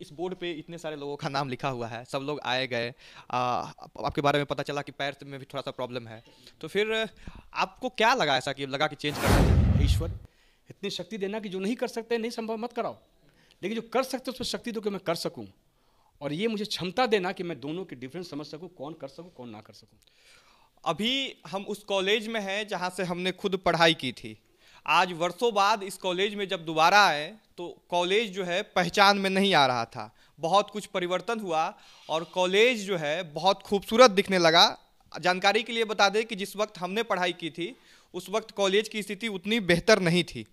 इस बोर्ड पे इतने सारे लोगों का नाम लिखा हुआ है सब लोग आए गए आपके बारे में पता चला कि पैर में भी थोड़ा सा प्रॉब्लम है तो फिर आपको क्या लगा ऐसा कि लगा कि चेंज करना ईश्वर इतनी शक्ति देना कि जो नहीं कर सकते नहीं संभव मत कराओ लेकिन जो कर सकते उसमें शक्ति दो कि मैं कर सकूँ और ये मुझे क्षमता देना कि मैं दोनों के डिफरेंस समझ सकूँ कौन कर सकूँ कौन ना कर सकूँ अभी हम उस कॉलेज में हैं जहाँ से हमने खुद पढ़ाई की थी आज वर्षों बाद इस कॉलेज में जब दोबारा आए तो कॉलेज जो है पहचान में नहीं आ रहा था बहुत कुछ परिवर्तन हुआ और कॉलेज जो है बहुत खूबसूरत दिखने लगा जानकारी के लिए बता दें कि जिस वक्त हमने पढ़ाई की थी उस वक्त कॉलेज की स्थिति उतनी बेहतर नहीं थी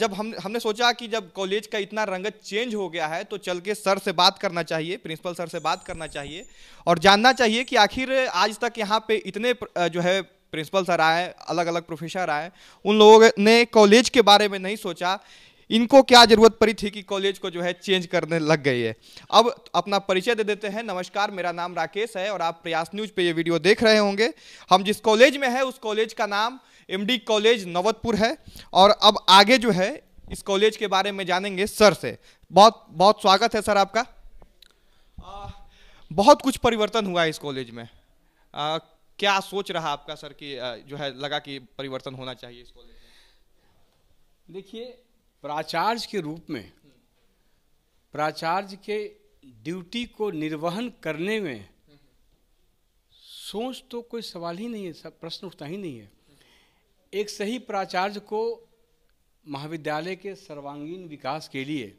जब हम हमने सोचा कि जब कॉलेज का इतना रंगत चेंज हो गया है तो चल के सर से बात करना चाहिए प्रिंसिपल सर से बात करना चाहिए और जानना चाहिए कि आखिर आज तक यहाँ पे इतने जो है प्रिंसिपल सर आए अलग अलग प्रोफेसर आए उन लोगों ने कॉलेज के बारे में नहीं सोचा इनको क्या जरूरत पड़ी थी कि कॉलेज को जो है चेंज करने लग गई है अब अपना परिचय दे देते हैं नमस्कार मेरा नाम राकेश है और आप प्रयास न्यूज पे ये वीडियो देख रहे होंगे हम जिस कॉलेज में है उस कॉलेज का नाम एमडी कॉलेज नवतपुर है और अब आगे जो है इस कॉलेज के बारे में जानेंगे सर से बहुत बहुत स्वागत है सर आपका आ, बहुत कुछ परिवर्तन हुआ है इस कॉलेज में आ, क्या सोच रहा आपका सर कि जो है लगा कि परिवर्तन होना चाहिए इसको देखिए प्राचार्य के रूप में प्राचार्य के ड्यूटी को निर्वहन करने में सोच तो कोई सवाल ही नहीं है सब प्रश्न उठता ही नहीं है एक सही प्राचार्य को महाविद्यालय के सर्वांगीण विकास के लिए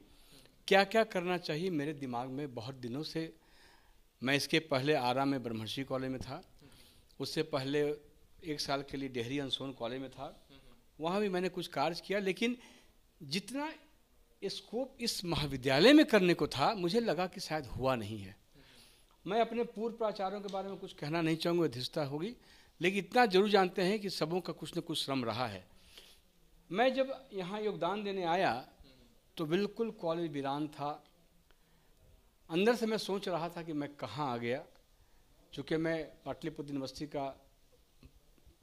क्या क्या करना चाहिए मेरे दिमाग में बहुत दिनों से मैं इसके पहले आरा में ब्रह्मषि कॉलेज में था उससे पहले एक साल के लिए डेहरी अनसोन कॉलेज में था वहाँ भी मैंने कुछ कार्य किया लेकिन जितना स्कोप इस महाविद्यालय में करने को था मुझे लगा कि शायद हुआ नहीं है मैं अपने पूर्व प्राचार्यों के बारे में कुछ कहना नहीं चाहूँगा अध्यक्षता होगी लेकिन इतना जरूर जानते हैं कि सबों का कुछ न कुछ श्रम रहा है मैं जब यहाँ योगदान देने आया तो बिल्कुल कॉलेज वीरान था अंदर से मैं सोच रहा था कि मैं कहाँ आ गया चूँकि मैं पाटलिपुत्र यूनिवर्सिटी का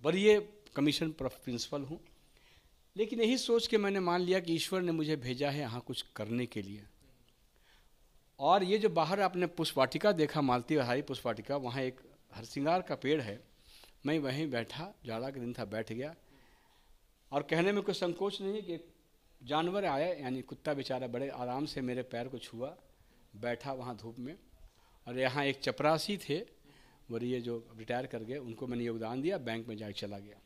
वरीय कमीशन प्रिंसिपल हूँ लेकिन यही सोच के मैंने मान लिया कि ईश्वर ने मुझे भेजा है यहाँ कुछ करने के लिए और ये जो बाहर आपने पुष्पाटिका देखा मालती हरी पुष्पाटिका वहाँ एक हरसिंगार का पेड़ है मैं वहीं बैठा जाड़ा का दिन था बैठ गया और कहने में कोई संकोच नहीं है कि जानवर आया यानी कुत्ता बेचारा बड़े आराम से मेरे पैर को छुआ बैठा वहाँ धूप में और यहाँ एक चपरासी थे वरीय जो रिटायर कर गए उनको मैंने योगदान दिया बैंक में जाकर चला गया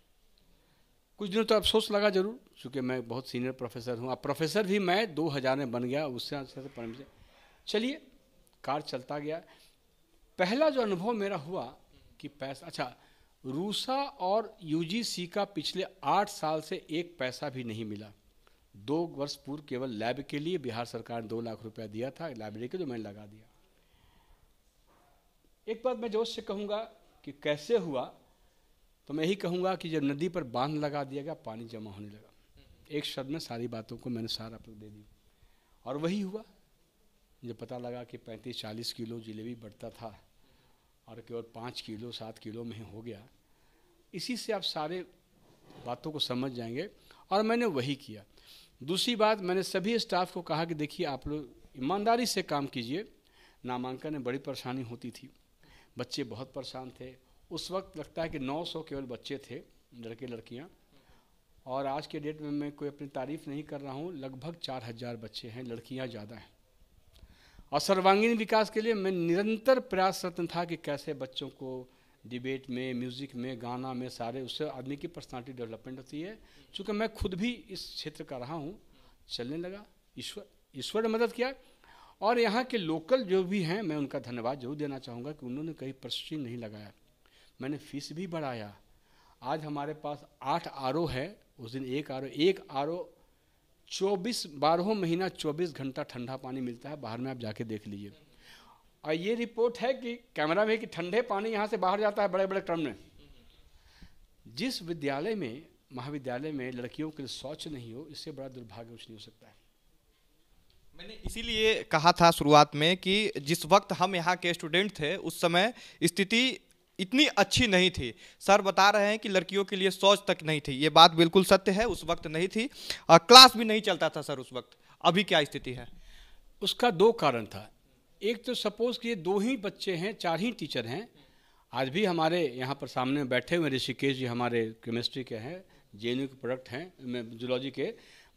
कुछ दिनों तो अफसोस लगा जरूर चूँकि मैं बहुत सीनियर प्रोफेसर हूँ अब प्रोफेसर भी मैं दो हज़ार में बन गया उससे अच्छे से परम चलिए कार चलता गया पहला जो अनुभव मेरा हुआ कि पैसा अच्छा रूसा और यूजीसी का पिछले आठ साल से एक पैसा भी नहीं मिला दो वर्ष पूर्व केवल लैब के लिए बिहार सरकार ने दो लाख रुपया दिया था लाइब्रेरी के जो मैंने लगा दिया एक बात मैं जोश से कहूँगा कि कैसे हुआ तो मैं यही कहूँगा कि जब नदी पर बांध लगा दिया गया पानी जमा होने लगा एक शब्द में सारी बातों को मैंने सारा आपको दे दी और वही हुआ जब पता लगा कि पैंतीस चालीस किलो जलेबी बढ़ता था और केवल पाँच किलो सात किलो में हो गया इसी से आप सारे बातों को समझ जाएंगे और मैंने वही किया दूसरी बात मैंने सभी स्टाफ को कहा कि देखिए आप लोग ईमानदारी से काम कीजिए नामांकन में बड़ी परेशानी होती थी बच्चे बहुत परेशान थे उस वक्त लगता है कि 900 केवल बच्चे थे लड़के लड़कियाँ और आज के डेट में मैं कोई अपनी तारीफ नहीं कर रहा हूँ लगभग चार हज़ार बच्चे हैं लड़कियाँ ज़्यादा हैं और सर्वांगीण विकास के लिए मैं निरंतर प्रयासरत्न था कि कैसे बच्चों को डिबेट में म्यूज़िक में गाना में सारे उससे आदमी की पर्सनालिटी डेवलपमेंट होती है चूँकि मैं खुद भी इस क्षेत्र का रहा हूँ चलने लगा ईश्वर ईश्वर ने मदद किया और यहाँ के लोकल जो भी हैं मैं उनका धन्यवाद जरूर देना चाहूँगा कि उन्होंने कहीं प्रशिक्षण नहीं लगाया मैंने फीस भी बढ़ाया आज हमारे पास आठ आर है उस दिन एक आर एक आर ओ चौबीस बारहों महीना चौबीस घंटा ठंडा पानी मिलता है बाहर में आप जाके देख लीजिए और ये रिपोर्ट है कि कैमरा में कि ठंडे पानी यहाँ से बाहर जाता है बड़े बड़े क्रम में जिस विद्यालय में महाविद्यालय में लड़कियों के लिए शौच नहीं हो इससे बड़ा दुर्भाग्य कुछ नहीं हो सकता है मैंने इसीलिए कहा था शुरुआत में कि जिस वक्त हम यहाँ के स्टूडेंट थे उस समय स्थिति इतनी अच्छी नहीं थी सर बता रहे हैं कि लड़कियों के लिए शौच तक नहीं थी ये बात बिल्कुल सत्य है उस वक्त नहीं थी और क्लास भी नहीं चलता था सर उस वक्त अभी क्या स्थिति है उसका दो कारण था एक तो सपोज कि ये दो ही बच्चे हैं चार ही टीचर हैं आज भी हमारे यहाँ पर सामने बैठे हुए ऋषिकेश जी हमारे केमिस्ट्री के हैं जे के प्रोडक्ट हैं जूलॉजी के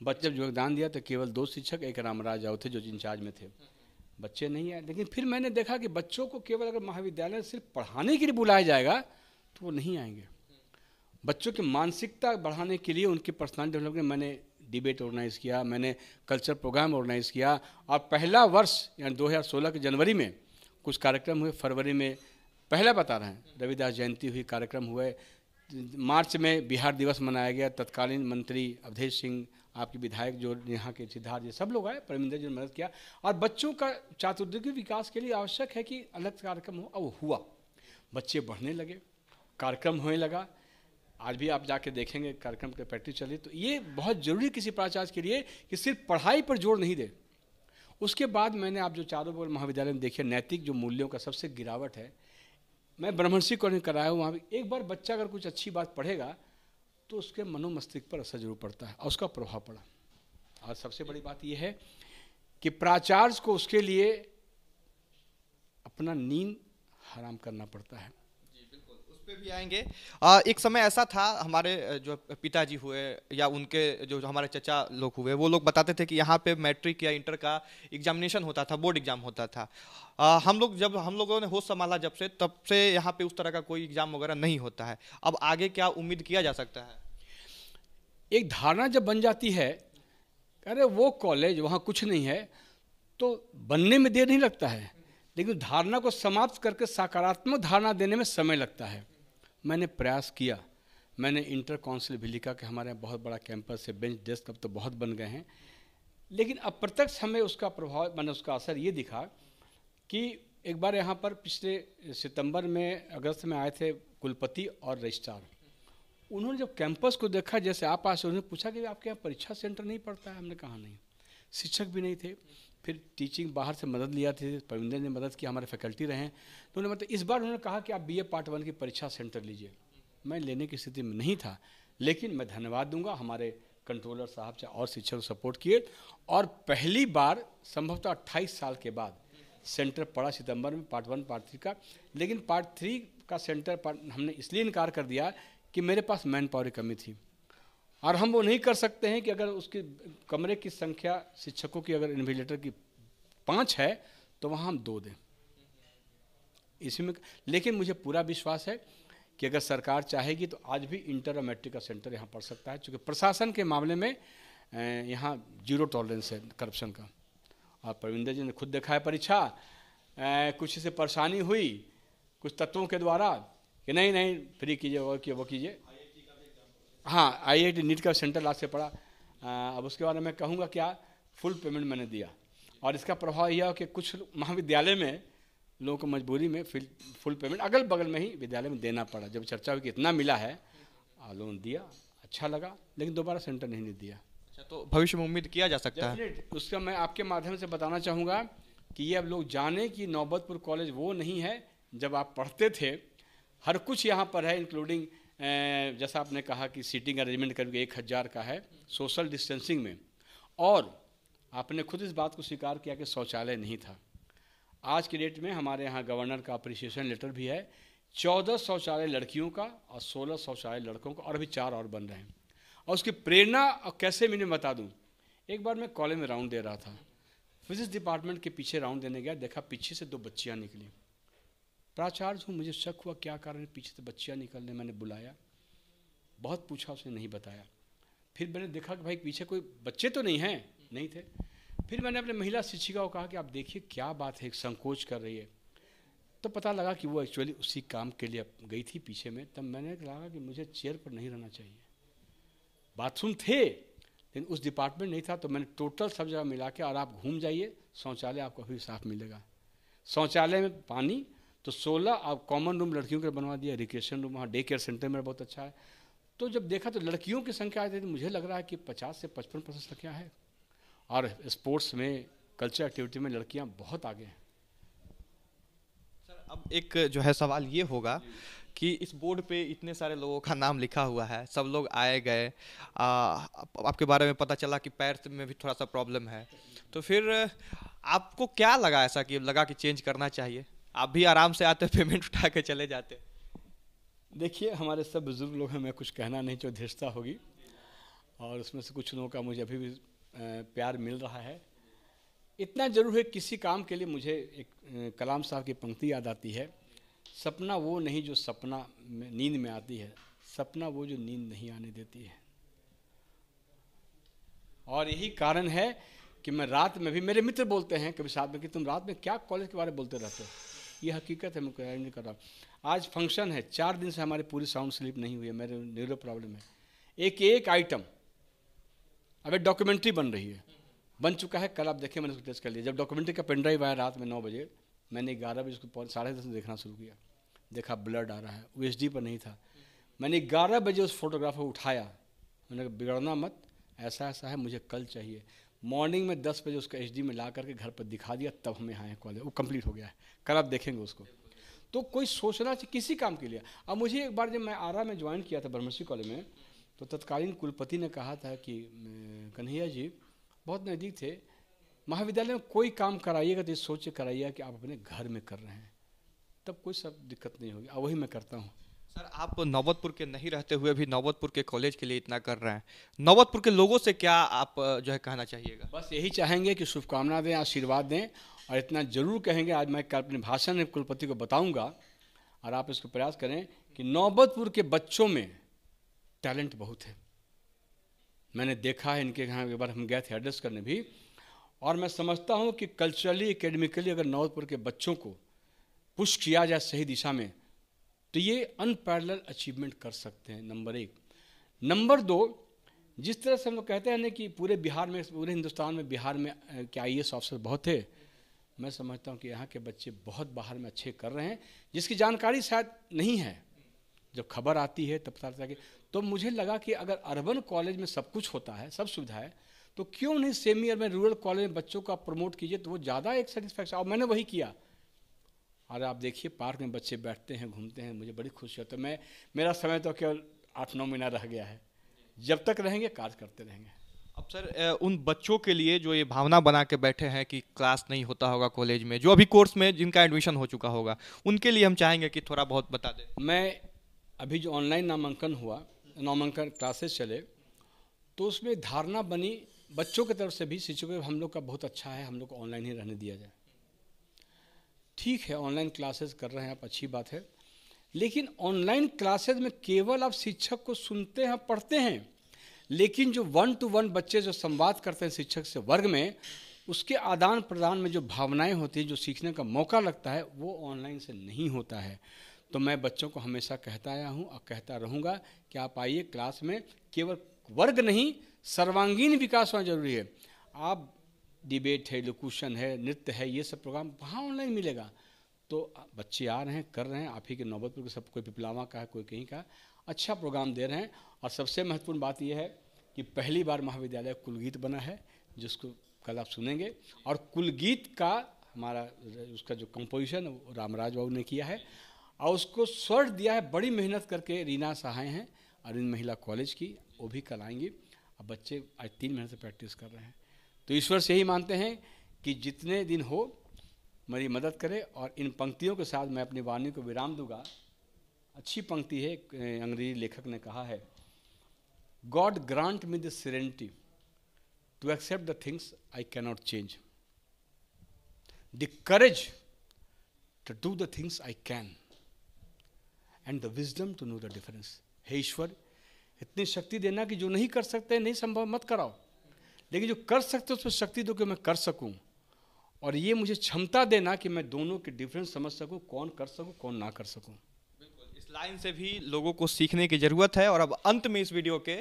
बच्चे जब योगदान दिया तो केवल दो शिक्षक एक रामराज राव थे जो इंचार्ज में थे बच्चे नहीं आए लेकिन फिर मैंने देखा कि बच्चों को केवल अगर महाविद्यालय सिर्फ पढ़ाने के लिए बुलाया जाएगा तो वो नहीं आएंगे बच्चों की मानसिकता बढ़ाने के लिए उनकी पर्सनल डेवलपमेंट मैंने डिबेट ऑर्गेनाइज़ किया मैंने कल्चर प्रोग्राम ऑर्गेनाइज़ किया और पहला वर्ष यानी सोलह के जनवरी में कुछ कार्यक्रम हुए फरवरी में पहला बता रहे हैं रविदास जयंती हुई कार्यक्रम हुए मार्च में बिहार दिवस मनाया गया तत्कालीन मंत्री अवधेश सिंह आपके विधायक जो यहाँ के सिद्धार्थ जी सब लोग आए परमिंदर जी ने मदद किया और बच्चों का चातुर्दिक विकास के लिए आवश्यक है कि अलग कार्यक्रम हो अब हुआ बच्चे बढ़ने लगे कार्यक्रम होने लगा आज भी आप जाके देखेंगे कार्यक्रम के प्रैक्टिस चले तो ये बहुत जरूरी किसी प्राचार्य के लिए कि सिर्फ पढ़ाई पर जोर नहीं दे उसके बाद मैंने आप जो चारों बोल महाविद्यालय में देखे नैतिक जो मूल्यों का सबसे गिरावट है मैं ब्रह्मषि को कराया हूँ वहाँ एक बार बच्चा अगर कुछ अच्छी बात पढ़ेगा तो उसके मनोमस्तिष्क पर असर जरूर पड़ता है और उसका प्रभाव पड़ा और सबसे बड़ी बात यह है कि प्राचार्य को उसके लिए अपना नींद हराम करना पड़ता है पे भी आएंगे आ, एक समय ऐसा था हमारे जो पिताजी हुए या उनके जो, हमारे चचा लोग हुए वो लोग बताते थे कि यहाँ पे मैट्रिक या इंटर का एग्जामिनेशन होता था बोर्ड एग्जाम होता था आ, हम लोग जब हम लोगों ने होश संभाला जब से तब से यहाँ पे उस तरह का कोई एग्जाम वगैरह नहीं होता है अब आगे क्या उम्मीद किया जा सकता है एक धारणा जब बन जाती है अरे वो कॉलेज वहाँ कुछ नहीं है तो बनने में देर नहीं लगता है लेकिन धारणा को समाप्त करके सकारात्मक धारणा देने में समय लगता है मैंने प्रयास किया मैंने इंटर काउंसिल भी लिखा कि हमारे यहाँ बहुत बड़ा कैंपस है बेंच डेस्क अब तो बहुत बन गए हैं लेकिन अप्रत्यक्ष हमें उसका प्रभाव मैंने उसका असर ये दिखा कि एक बार यहाँ पर पिछले सितंबर में अगस्त में आए थे कुलपति और रजिस्ट्रार उन्होंने जब कैंपस को देखा जैसे आप पास उन्होंने पूछा कि आपके यहाँ परीक्षा सेंटर नहीं पड़ता है हमने कहा नहीं शिक्षक भी नहीं थे फिर टीचिंग बाहर से मदद लिया थी परविंदर ने मदद की हमारे फैकल्टी रहे तो उन्होंने मतलब इस बार उन्होंने कहा कि आप बीए पार्ट वन की परीक्षा सेंटर लीजिए मैं लेने की स्थिति में नहीं था लेकिन मैं धन्यवाद दूंगा हमारे कंट्रोलर साहब से और शिक्षक सपोर्ट किए और पहली बार संभवतः अट्ठाईस साल के बाद सेंटर पड़ा सितंबर में पार्ट वन पार्ट थ्री का लेकिन पार्ट थ्री का सेंटर हमने इसलिए इनकार कर दिया कि मेरे पास मैन पावर की कमी थी और हम वो नहीं कर सकते हैं कि अगर उसकी कमरे की संख्या शिक्षकों की अगर इन्वेलेटर की पाँच है तो वहाँ हम दो दें इसी में लेकिन मुझे पूरा विश्वास है कि अगर सरकार चाहेगी तो आज भी इंटर और मैट्रिक का सेंटर यहाँ पढ़ सकता है क्योंकि प्रशासन के मामले में यहाँ जीरो टॉलरेंस है करप्शन का और परविंदर जी ने खुद देखा है परीक्षा कुछ से परेशानी हुई कुछ तत्वों के द्वारा कि नहीं नहीं फ्री कीजिए वो कीजिए वो कीजिए हाँ आई आई टी नीट का सेंटर लास्ट से पड़ा आ, अब उसके बारे में कहूँगा क्या फुल पेमेंट मैंने दिया और इसका प्रभाव यह हो कि कुछ महाविद्यालय में लोगों को मजबूरी में फिल फुल पेमेंट अगल बगल में ही विद्यालय में देना पड़ा जब चर्चा हुई कि इतना मिला है लोन दिया अच्छा लगा लेकिन दोबारा सेंटर नहीं दिया अच्छा तो भविष्य में उम्मीद किया जा सकता है उसका मैं आपके माध्यम से बताना चाहूँगा कि ये अब लोग जाने कि नौबतपुर कॉलेज वो नहीं है जब आप पढ़ते थे हर कुछ यहाँ पर है इंक्लूडिंग जैसा आपने कहा कि सीटिंग अरेंजमेंट करके एक हज़ार का है सोशल डिस्टेंसिंग में और आपने खुद इस बात को स्वीकार किया कि शौचालय नहीं था आज के डेट में हमारे यहाँ गवर्नर का अप्रिसिएशन लेटर भी है चौदह शौचालय लड़कियों का और सोलह शौचालय लड़कों का और अभी चार और बन रहे हैं और उसकी प्रेरणा कैसे मैंने बता दूँ एक बार मैं कॉलेज में राउंड दे रहा था फिजिक्स डिपार्टमेंट के पीछे राउंड देने गया देखा पीछे से दो बच्चियाँ निकली प्राचार्य हूँ मुझे शक हुआ क्या कारण पीछे से बच्चियाँ निकलने मैंने बुलाया बहुत पूछा उसने नहीं बताया फिर मैंने देखा कि भाई पीछे कोई बच्चे तो नहीं हैं नहीं थे फिर मैंने अपने महिला शिक्षिका को कहा कि आप देखिए क्या बात है संकोच कर रही है तो पता लगा कि वो एक्चुअली उसी काम के लिए गई थी पीछे में तब मैंने लगा कि मुझे चेयर पर नहीं रहना चाहिए बाथरूम थे लेकिन उस डिपार्टमेंट नहीं था तो मैंने टोटल सब जगह मिला के और आप घूम जाइए शौचालय आपको फिर साफ मिलेगा शौचालय में पानी तो 16 अब कॉमन रूम लड़कियों के बनवा दिया रिक्रिएशन रूम वहाँ डे केयर सेंटर मेरा बहुत अच्छा है तो जब देखा तो लड़कियों की संख्या आती थी तो मुझे लग रहा है कि पचास से पचपन परसेंट संख्या है और स्पोर्ट्स में कल्चर एक्टिविटी में लड़कियाँ बहुत आगे हैं सर अब एक जो है सवाल ये होगा कि इस बोर्ड पे इतने सारे लोगों का नाम लिखा हुआ है सब लोग आए गए आ, आपके बारे में पता चला कि पैर में भी थोड़ा सा प्रॉब्लम है तो फिर आपको क्या लगा ऐसा कि लगा कि चेंज करना चाहिए आप भी आराम से आते पेमेंट उठा के चले जाते देखिए हमारे सब बुज़ुर्ग लोग हैं मैं कुछ कहना नहीं जो धीरता होगी और उसमें से कुछ लोगों का मुझे अभी भी प्यार मिल रहा है इतना ज़रूर है किसी काम के लिए मुझे एक कलाम साहब की पंक्ति याद आती है सपना वो नहीं जो सपना नींद में आती है सपना वो जो नींद नहीं आने देती है और यही कारण है कि मैं रात में भी मेरे मित्र बोलते हैं कभी साहब में कि तुम रात में क्या कॉलेज के बारे में बोलते रहते हो ये हकीकत है मैं कोई नहीं कर रहा हूँ आज फंक्शन है चार दिन से हमारी पूरी साउंड स्लिप नहीं हुई है मेरे न्यूरो प्रॉब्लम है एक एक आइटम अब एक डॉक्यूमेंट्री बन रही है बन चुका है कल आप देखें मैंने उसको टेस्ट कर लिया जब डॉक्यूमेंट्री का पेनड्राइव आया रात में नौ बजे मैंने ग्यारह बजे उसको साढ़े दस देखना शुरू किया देखा ब्लड आ रहा है यूएसडी पर नहीं था मैंने ग्यारह बजे उस फोटोग्राफर को उठाया मैंने कहा बिगड़ना मत ऐसा ऐसा है मुझे कल चाहिए मॉर्निंग में दस बजे उसको एच में ला करके घर पर दिखा दिया तब हमें यहाँ कॉलेज वो कंप्लीट हो गया है कल आप देखेंगे उसको तो कोई सोचना चाहिए किसी काम के लिए अब मुझे एक बार जब मैं आरा में ज्वाइन किया था ब्रह्मसी कॉलेज में तो तत्कालीन कुलपति ने कहा था कि कन्हैया जी बहुत नज़दीक थे महाविद्यालय में कोई काम कराइएगा तो ये सोच कराइएगा कि आप अपने घर में कर रहे हैं तब कोई सब दिक्कत नहीं होगी अब वही मैं करता हूँ सर आप नौबतपुर के नहीं रहते हुए भी नौबतपुर के कॉलेज के लिए इतना कर रहे हैं नौबतपुर के लोगों से क्या आप जो है कहना चाहिएगा बस यही चाहेंगे कि शुभकामना दें आशीर्वाद दें और इतना जरूर कहेंगे आज मैं अपने भाषण में कुलपति को बताऊंगा और आप इसको प्रयास करें कि नौबतपुर के बच्चों में टैलेंट बहुत है मैंने देखा है इनके यहाँ एक बार हम गए थे एड्रेस करने भी और मैं समझता हूँ कि कल्चरली एकेडमिकली अगर नौबतपुर के बच्चों को पुश किया जाए सही दिशा में तो ये अनपैरल अचीवमेंट कर सकते हैं नंबर एक नंबर दो जिस तरह से हम लोग कहते हैं ना कि पूरे बिहार में पूरे हिंदुस्तान में बिहार में के आई ऑफिसर बहुत थे मैं समझता हूँ कि यहाँ के बच्चे बहुत बाहर में अच्छे कर रहे हैं जिसकी जानकारी शायद नहीं है जब खबर आती है तब पता चलता तो मुझे लगा कि अगर अर्बन कॉलेज में सब कुछ होता है सब सुविधा है तो क्यों नहीं सेमी अर्बन रूरल कॉलेज में बच्चों का प्रमोट कीजिए तो वो ज़्यादा एक सेटिस्फैक्शन और मैंने वही किया और आप देखिए पार्क में बच्चे बैठते हैं घूमते हैं मुझे बड़ी खुशी होती है मैं मेरा समय तो केवल आठ नौ महीना रह गया है जब तक रहेंगे कार्य करते रहेंगे अब सर उन बच्चों के लिए जो ये भावना बना के बैठे हैं कि क्लास नहीं होता होगा कॉलेज में जो अभी कोर्स में जिनका एडमिशन हो चुका होगा उनके लिए हम चाहेंगे कि थोड़ा बहुत बता दें मैं अभी जो ऑनलाइन नामांकन हुआ नामांकन क्लासेस चले तो उसमें धारणा बनी बच्चों की तरफ से भी शिक्षकों हम लोग का बहुत अच्छा है हम लोग को ऑनलाइन ही रहने दिया जाए ठीक है ऑनलाइन क्लासेस कर रहे हैं आप अच्छी बात है लेकिन ऑनलाइन क्लासेज में केवल आप शिक्षक को सुनते हैं पढ़ते हैं लेकिन जो वन टू वन बच्चे जो संवाद करते हैं शिक्षक से वर्ग में उसके आदान प्रदान में जो भावनाएं होती हैं जो सीखने का मौका लगता है वो ऑनलाइन से नहीं होता है तो मैं बच्चों को हमेशा कहता आया हूँ और कहता रहूँगा कि आप आइए क्लास में केवल वर्ग नहीं सर्वांगीण विकास होना जरूरी है आप डिबेट है लोकूशन है नृत्य है ये सब प्रोग्राम वहाँ ऑनलाइन मिलेगा तो बच्चे आ रहे हैं कर रहे हैं आप ही के नौबत पर सब कोई पिपलावा का है कोई कहीं का अच्छा प्रोग्राम दे रहे हैं और सबसे महत्वपूर्ण बात यह है कि पहली बार महाविद्यालय कुलगीत बना है जिसको कल आप सुनेंगे और कुलगीत का हमारा उसका जो कंपोजिशन है वो रामराज बाबू ने किया है और उसको स्वर दिया है बड़ी मेहनत करके रीना सहाय हैं अरविंद महिला कॉलेज की वो भी कल आएंगी अब बच्चे आज तीन महीने से प्रैक्टिस कर रहे हैं तो ईश्वर से ही मानते हैं कि जितने दिन हो मेरी मदद करे और इन पंक्तियों के साथ मैं अपनी वाणी को विराम दूंगा अच्छी पंक्ति है अंग्रेजी लेखक ने कहा है God grant me the serenity to accept the things I cannot change the courage to do the things I can and the wisdom to know the difference हे ईश्वर इतनी शक्ति देना कि जो नहीं कर सकते नहीं संभव मत कराओ लेकिन जो कर सकते हो उसमें शक्ति दो कि मैं कर सकूँ और ये मुझे क्षमता देना कि मैं दोनों के डिफरेंस समझ सकूँ कौन कर सकूँ कौन ना कर सकूँ लाइन से भी लोगों को सीखने की ज़रूरत है और अब अंत में इस वीडियो के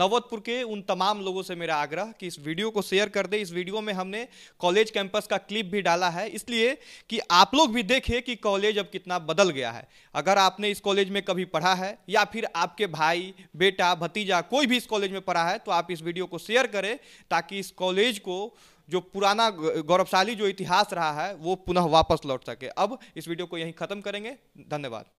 नवतपुर के उन तमाम लोगों से मेरा आग्रह कि इस वीडियो को शेयर कर दें इस वीडियो में हमने कॉलेज कैंपस का क्लिप भी डाला है इसलिए कि आप लोग भी देखें कि कॉलेज अब कितना बदल गया है अगर आपने इस कॉलेज में कभी पढ़ा है या फिर आपके भाई बेटा भतीजा कोई भी इस कॉलेज में पढ़ा है तो आप इस वीडियो को शेयर करें ताकि इस कॉलेज को जो पुराना गौरवशाली जो इतिहास रहा है वो पुनः वापस लौट सके अब इस वीडियो को यहीं ख़त्म करेंगे धन्यवाद